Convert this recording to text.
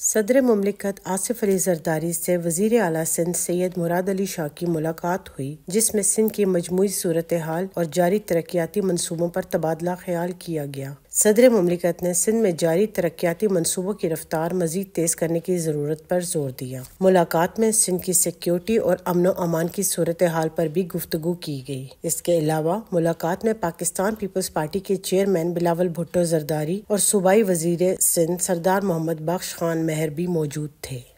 सदर ममलिकत आसिफ अली जरदारी से वजीर अला सिंध सैयद मुराद अली शाह की मुलाकात हुई जिसमें सिंध की मजमू सूरत हाल और जारी तरक्याती मनसूबों पर तबादला ख्याल किया गया सदर ममलिकत ने सिंध में जारी तरक्याती मनसूबों की रफ्तार मजीद तेज करने की ज़रूरत पर जोर दिया मुलाकात में सिंध की सिक्योरिटी और अमन अमान की सूरत हाल पर भी गुफ्तु की गई इसके अलावा मुलाकात में पाकिस्तान पीपल्स पार्टी के चेयरमैन बिलावल भुट्टो जरदारी और सूबाई वजीर सिंध सरदार मोहम्मद बख्श खान महर भी मौजूद थे